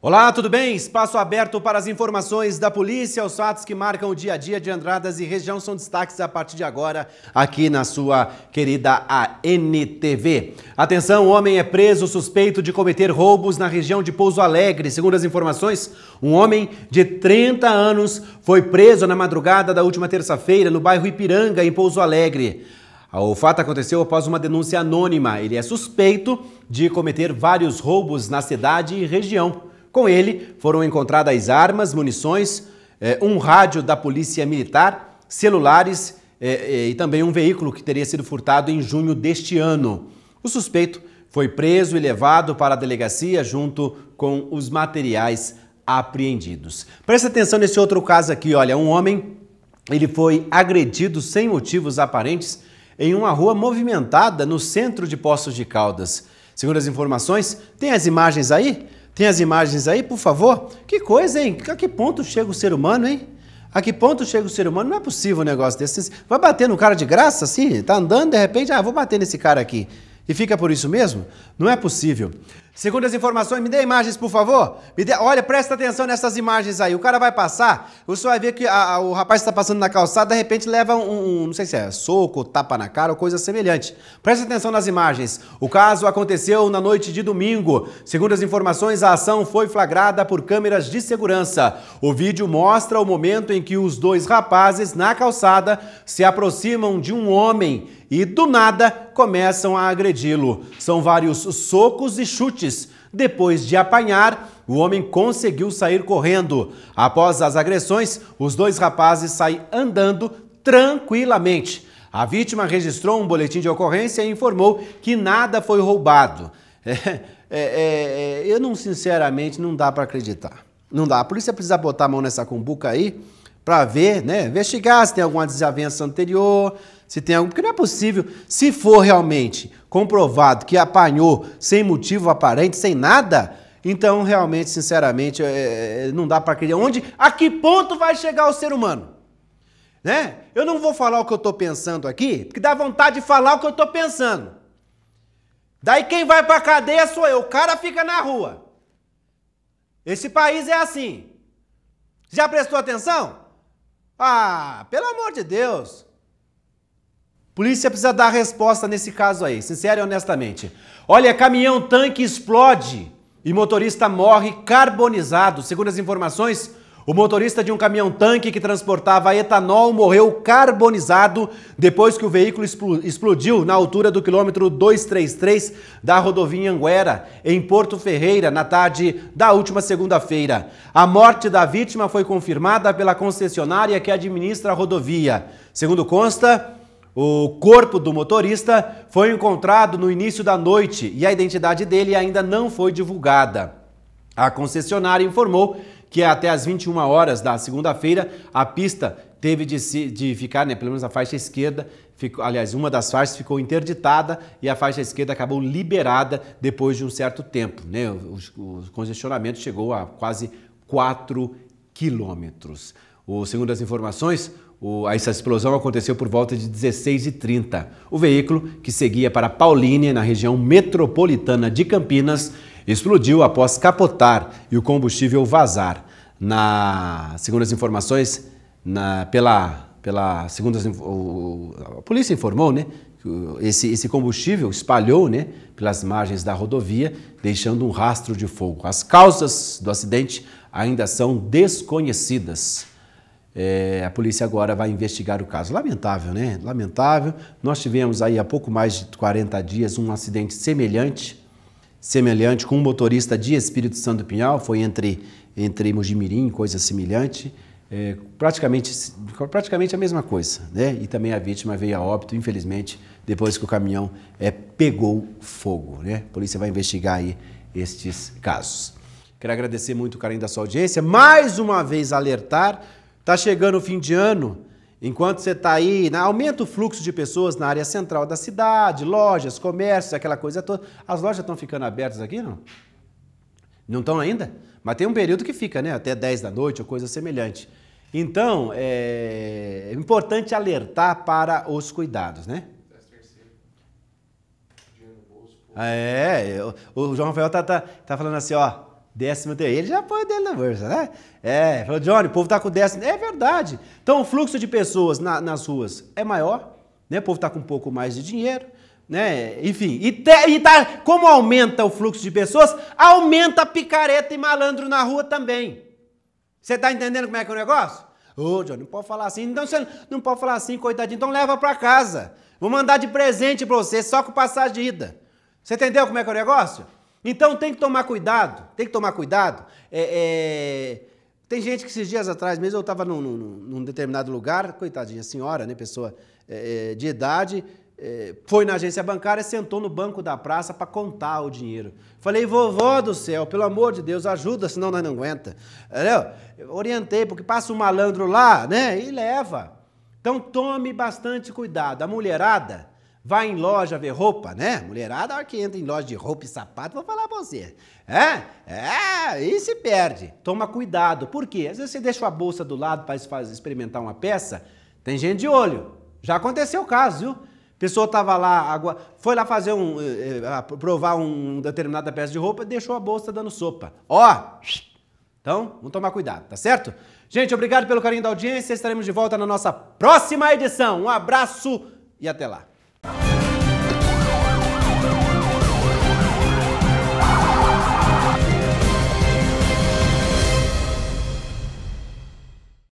Olá, tudo bem? Espaço aberto para as informações da polícia. Os fatos que marcam o dia a dia de Andradas e região são destaques a partir de agora aqui na sua querida ANTV. Atenção, homem é preso suspeito de cometer roubos na região de Pouso Alegre. Segundo as informações, um homem de 30 anos foi preso na madrugada da última terça-feira no bairro Ipiranga, em Pouso Alegre. O fato aconteceu após uma denúncia anônima. Ele é suspeito de cometer vários roubos na cidade e região. Com ele foram encontradas armas, munições, eh, um rádio da Polícia Militar, celulares eh, eh, e também um veículo que teria sido furtado em junho deste ano. O suspeito foi preso e levado para a delegacia junto com os materiais apreendidos. Preste atenção nesse outro caso aqui, olha, um homem, ele foi agredido sem motivos aparentes em uma rua movimentada no centro de Poços de Caldas. Segundo as informações, tem as imagens aí? Tem as imagens aí, por favor? Que coisa, hein? A que ponto chega o ser humano, hein? A que ponto chega o ser humano? Não é possível um negócio desse. Vai bater num cara de graça, assim? Tá andando, de repente, ah, vou bater nesse cara aqui. E fica por isso mesmo? Não é possível. Segundo as informações, me dê imagens, por favor. Me dê, olha, presta atenção nessas imagens aí. O cara vai passar, você vai ver que a, a, o rapaz está passando na calçada, de repente leva um, um, não sei se é soco, tapa na cara ou coisa semelhante. Presta atenção nas imagens. O caso aconteceu na noite de domingo. Segundo as informações, a ação foi flagrada por câmeras de segurança. O vídeo mostra o momento em que os dois rapazes na calçada se aproximam de um homem e do nada começam a agredi-lo. São vários socos e chutes depois de apanhar, o homem conseguiu sair correndo. Após as agressões, os dois rapazes saem andando tranquilamente. A vítima registrou um boletim de ocorrência e informou que nada foi roubado. É, é, é, é, eu não, sinceramente, não dá para acreditar. Não dá. A polícia precisa botar a mão nessa cumbuca aí para ver, né? Investigar se tem alguma desavença anterior, se tem algum, porque não é possível. Se for realmente comprovado que apanhou sem motivo aparente, sem nada, então realmente, sinceramente, é, é não dá para acreditar. Onde, a que ponto vai chegar o ser humano? Né? Eu não vou falar o que eu estou pensando aqui, porque dá vontade de falar o que eu estou pensando. Daí quem vai para a cadeia sou eu, o cara fica na rua. Esse país é assim. Já prestou atenção? Ah, pelo amor de Deus. Polícia precisa dar resposta nesse caso aí, sincero e honestamente. Olha, caminhão tanque explode e motorista morre carbonizado. Segundo as informações, o motorista de um caminhão tanque que transportava etanol morreu carbonizado depois que o veículo explodiu na altura do quilômetro 233 da rodovia Anguera, em Porto Ferreira, na tarde da última segunda-feira. A morte da vítima foi confirmada pela concessionária que administra a rodovia. Segundo consta, o corpo do motorista foi encontrado no início da noite e a identidade dele ainda não foi divulgada. A concessionária informou que até as 21 horas da segunda-feira a pista teve de, se, de ficar, né, pelo menos a faixa esquerda, ficou, aliás, uma das faixas ficou interditada e a faixa esquerda acabou liberada depois de um certo tempo. Né? O, o, congestionamento chegou a quase 4 quilômetros. O, segundo as informações, o, essa explosão aconteceu por volta de 16h30. O veículo, que seguia para Paulínia, na região metropolitana de Campinas, explodiu após capotar e o combustível vazar. Na, segundo as informações, na, pela, pela, segundo as, o, a polícia informou, né? Esse, esse combustível espalhou né, pelas margens da rodovia, deixando um rastro de fogo. As causas do acidente ainda são desconhecidas. É, a polícia agora vai investigar o caso. Lamentável, né? Lamentável. Nós tivemos aí há pouco mais de 40 dias um acidente semelhante, semelhante com um motorista de Espírito Santo do Pinhal, foi entre, entre Mojimirim, coisa semelhante. É, praticamente, praticamente a mesma coisa, né? E também a vítima veio a óbito, infelizmente, depois que o caminhão é, pegou fogo, né? A polícia vai investigar aí estes casos. Quero agradecer muito o carinho da sua audiência, mais uma vez alertar Está chegando o fim de ano, enquanto você está aí, aumenta o fluxo de pessoas na área central da cidade, lojas, comércios, aquela coisa toda. As lojas estão ficando abertas aqui, não? Não estão ainda? Mas tem um período que fica, né? Até 10 da noite ou coisa semelhante. Então, é, é importante alertar para os cuidados, né? É, o, o João Rafael tá, tá, tá falando assim, ó, Décimo terceiro. Ele já põe dele na bolsa, né? É, falou, Johnny, o povo tá com décimo. É verdade. Então, o fluxo de pessoas na, nas ruas é maior, né? O povo tá com um pouco mais de dinheiro, né? Enfim, e, te, e tá, como aumenta o fluxo de pessoas, aumenta picareta e malandro na rua também. Você tá entendendo como é que é o negócio? Ô, oh, Johnny, não pode falar assim. Então, você não pode falar assim, coitadinho. Então, leva pra casa. Vou mandar de presente pra você, só com passagem de ida. Você entendeu como é que é o negócio? Então tem que tomar cuidado, tem que tomar cuidado. É, é... Tem gente que esses dias atrás mesmo eu estava num, num, num, determinado lugar, coitadinha, senhora, né, pessoa é, é, de idade, é, foi na agência bancária, sentou no banco da praça para contar o dinheiro. Falei, vovó do céu, pelo amor de Deus, ajuda, senão nós não aguenta. Eu orientei, porque passa um malandro lá, né, e leva. Então tome bastante cuidado. A mulherada, Vai em loja ver roupa, né? Mulherada, a hora que entra em loja de roupa e sapato, vou falar pra você. É? É, e se perde. Toma cuidado. Por quê? Às vezes você deixa a bolsa do lado para experimentar uma peça, tem gente de olho. Já aconteceu o caso, viu? pessoa tava lá, água, foi lá fazer um. Eh, eh, provar uma determinada peça de roupa e deixou a bolsa dando sopa. Ó! Então, vamos tomar cuidado, tá certo? Gente, obrigado pelo carinho da audiência. Estaremos de volta na nossa próxima edição. Um abraço e até lá.